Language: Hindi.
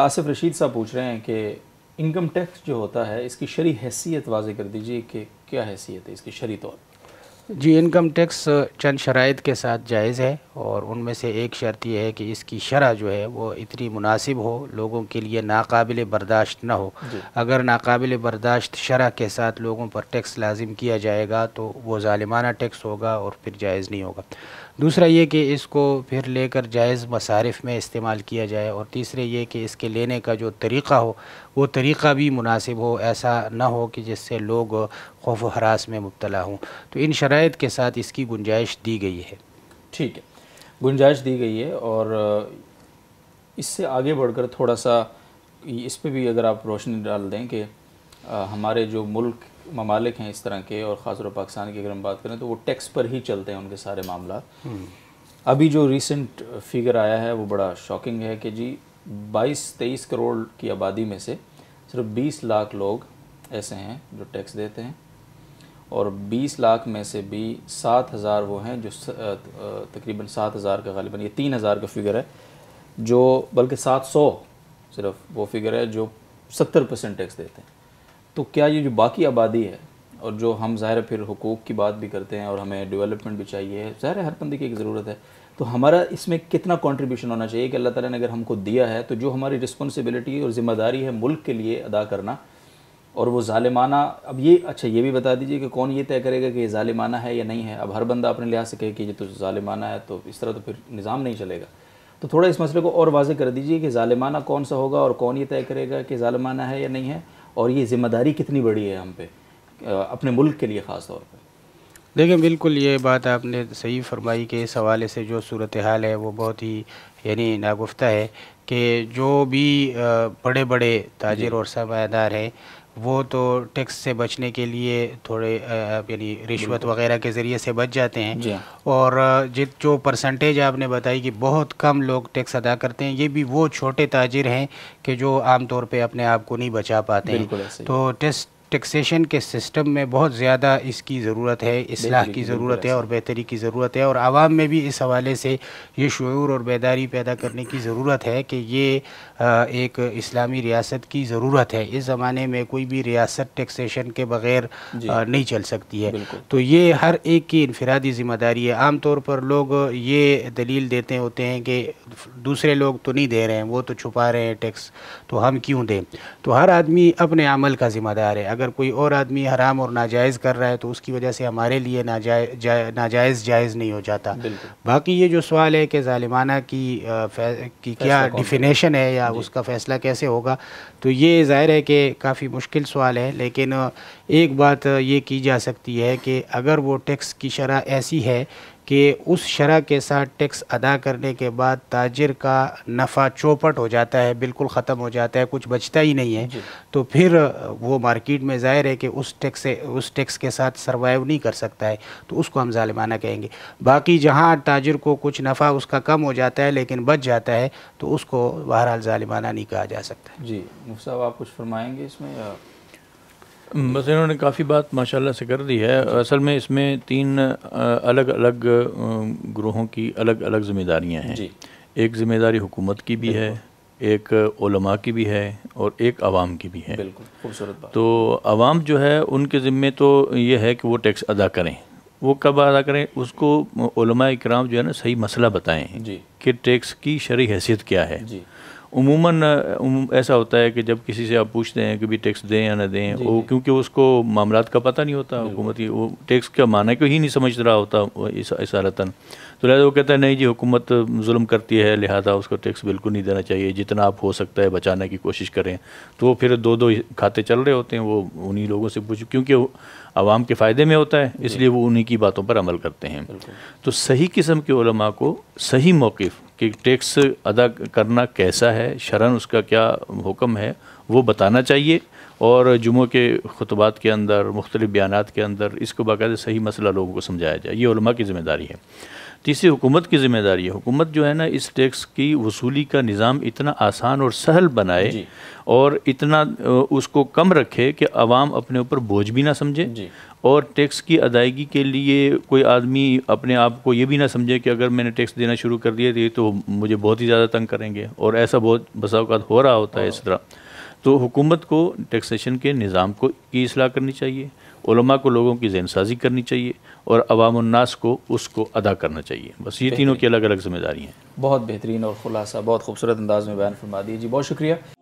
आसिफ रशीद साहब पूछ रहे हैं कि इनकम टैक्स जो होता है इसकी शरी हैसियत वाजे कर दीजिए कि क्या हैसियत है इसकी शरी तौर जी इनकम टैक्स चंद शराइ के साथ जायज़ है और उनमें से एक शर्त यह है कि इसकी शरह जो है वो इतनी मुनासिब हो लोगों के लिए नाकबिल बर्दाश्त ना हो अगर नाकबिल बर्दाश्त शरह के साथ लोगों पर टैक्स लाजिम किया जाएगा तो वो ालिमाना टैक्स होगा और फिर जायज़ नहीं होगा दूसरा ये कि इसको फिर लेकर जायज़ मसारफ में इस्तेमाल किया जाए और तीसरे ये कि इसके लेने का जो तरीक़ा हो वो तरीक़ा भी मुनासिब हो ऐसा ना हो कि जिससे लोग खौफ हरास में मुबतला हों तो इन शराइ के साथ इसकी गुंजाइश दी गई है ठीक है गुंजाइश दी गई है और इससे आगे बढ़कर थोड़ा सा इस पर भी अगर आप रोशनी डाल दें कि हमारे जो मुल्क ममालिक हैं इस तरह के और ख़ासतौर पर पाकिस्तान की अगर हम बात करें तो वो टैक्स पर ही चलते हैं उनके सारे मामला अभी जो रिसेंट फिगर आया है वो बड़ा शॉकिंग है कि जी 22 तेईस करोड़ की आबादी में से सिर्फ 20 लाख लोग ऐसे हैं जो टैक्स देते हैं और 20 लाख में से भी 7000 वो हैं जो तकरीबन 7000 का गालिबा ये 3000 का फिगर है जो बल्कि 700 सिर्फ वो फिगर है जो 70 परसेंट टैक्स देते हैं तो क्या ये जो बाकी आबादी है और जो हम ज़ाहिर फिर हकूक़ की बात भी करते हैं और हमें डेवलपमेंट भी चाहिए ज़ाहिर हर बंदी की एक ज़रूरत है तो हमारा इसमें कितना कंट्रीब्यूशन होना चाहिए कि अल्लाह ताला ने अगर हमको दिया है तो जो हमारी रिस्पॉन्सिबिलिटी और ज़िम्मेदारी है मुल्क के लिए अदा करना और वो ालिमाना अब ये अच्छा ये भी बता दीजिए कि कौन ये तय करेगा कि ये ालिमाना है या नहीं है अब हर बंदा अपने लिहाज से कहे कि ये तो ालिमाना है तो इस तरह तो फिर निज़ाम नहीं चलेगा तो थोड़ा इस मसले को और वाजे कर दीजिए कि ालिमाना कौन सा होगा और कौन ये तय करेगा कि ालिमाना है या नहीं है और ये ज़िम्मेदारी कितनी बड़ी है हम पे अपने मुल्क के लिए ख़ास तौर पर देखिए बिल्कुल ये बात आपने सही फरमाई कि इस हवाले से जो सूरत हाल है वो बहुत ही यानी नागुफ्ता है कि जो भी बड़े बड़े ताजर और सरमादार हैं वो तो टैक्स से बचने के लिए थोड़े यानी रिश्वत वगैरह के ज़रिए से बच जाते हैं और जित जो परसेंटेज आपने बताई कि बहुत कम लोग टैक्स अदा करते हैं ये भी वो छोटे ताजिर हैं कि जो आम तौर पे अपने आप को नहीं बचा पाते हैं तो टैक्स टैक्सेशन के सिस्टम में बहुत ज़्यादा इसकी ज़रूरत है असलाह की ज़रूरत है और बेहतरी की ज़रूरत है और आवाम में भी इस हवाले से ये शुरू और बेदारी पैदा करने की ज़रूरत है कि ये एक इस्लामी रियासत की ज़रूरत है इस ज़माने में कोई भी रियासत टैक्सेशन के बग़ैर नहीं चल सकती है तो ये हर एक की इनफरादी ज़िम्मेदारी है आम तौर पर लोग ये दलील देते होते हैं कि दूसरे लोग तो नहीं दे रहे हैं वो तो छुपा रहे हैं टैक्स तो हम क्यों दें तो हर आदमी अपने अमल का ज़िम्मेदार है अगर अगर कोई और आदमी हराम और नाजायज़ कर रहा है तो उसकी वजह से हमारे लिए नाजायज़ जायज़ नाजायज़ जायज़ नहीं हो जाता बाकी ये जो सवाल है कि ालिमाना की, आ, की क्या डिफिनेशन है या उसका फ़ैसला कैसे होगा तो ये ज़ाहिर है कि काफ़ी मुश्किल सवाल है लेकिन एक बात ये की जा सकती है कि अगर वो टैक्स की शरह ऐसी है कि उस शरह के साथ टैक्स अदा करने के बाद ताजर का नफ़ा चौपट हो जाता है बिल्कुल ख़त्म हो जाता है कुछ बचता ही नहीं है तो फिर वो मार्केट में ज़ाहिर है कि उस टैक्स से उस टैक्स के साथ सर्वाइव नहीं कर सकता है तो उसको हम ालिमाना कहेंगे बाकी जहाँ ताजर को कुछ नफ़ा उसका कम हो जाता है लेकिन बच जाता है तो उसको बहरहाल ालिमाना नहीं कहा जा सकता जी मुफ्त साहब आप कुछ फरमाएँगे इसमें या? बस इन्होंने काफ़ी बात माशाल्लाह से कर दी है असल में इसमें तीन अलग अलग ग्रोहों की अलग अलग जिम्मेदारियां हैं एक जिम्मेदारी हुकूमत की भी है एक ओलमा की भी है और एक आवाम की भी है बिल्कुल खूबसूरत बात तो आवाम जो है उनके ज़िम्मे तो ये है कि वो टैक्स अदा करें वो कब अदा करें उसको ओलमा जो है ना सही मसला बताएँ कि टैक्स की शरी हैसियत क्या है जी उमूमन ऐसा होता है कि जब किसी से आप पूछते हैं कि भी टैक्स दें या ना दें वो क्योंकि उसको मामला का पता नहीं होता हुकूमत की वो टैक्स का माना को ही नहीं समझ रहा होता इस, रतन तो लिहाजा वो कहता है नहीं जी हुकूमत जुल्म करती है लिहाजा उसको टैक्स बिल्कुल नहीं देना चाहिए जितना आप हो सकता है बचाने की कोशिश करें तो वो फिर दो दो खाते चल रहे होते हैं वो उन्हीं लोगों से पूछ क्योंकि आवाम के फ़ायदे में होता है इसलिए वो उन्हीं की बातों पर अमल करते हैं तो सही किस्म के उलमा को सही मौक़ कि टैक्स अदा करना कैसा है शरण उसका क्या हुक्म है वो बताना चाहिए और जुमों के खुतबात के अंदर मुख्तलिफ बयान के अंदर इसको बाकायदा सही मसला लोगों को समझाया जाए ये की ज़िम्मेदारी है तीसरी हुकूमत की जिम्मेदारी है हुकूमत जो है ना इस टैक्स की वसूली का निज़ाम इतना आसान और सहल बनाए और इतना उसको कम रखे कि आवाम अपने ऊपर बोझ भी ना समझे और टैक्स की अदायगी के लिए कोई आदमी अपने आप को ये भी ना समझे कि अगर मैंने टैक्स देना शुरू कर दिया तो, तो मुझे बहुत ही ज़्यादा तंग करेंगे और ऐसा बहुत बसाओकात हो रहा होता है हाँ। इस तरह तो हुकूमत को टैक्सेशन के निज़ाम को की असलाह करनी चाहिए उलमा को लोगों की जहन साजी करनी चाहिए और अवामनास को उसको अदा करना चाहिए बस ये तीनों की अलग अलग जिम्मेदारी हैं बहुत बेहतरीन और ख़ुलासा बहुत खूबसूरत अंदाज में बयान फरमा दीजिए जी बहुत शुक्रिया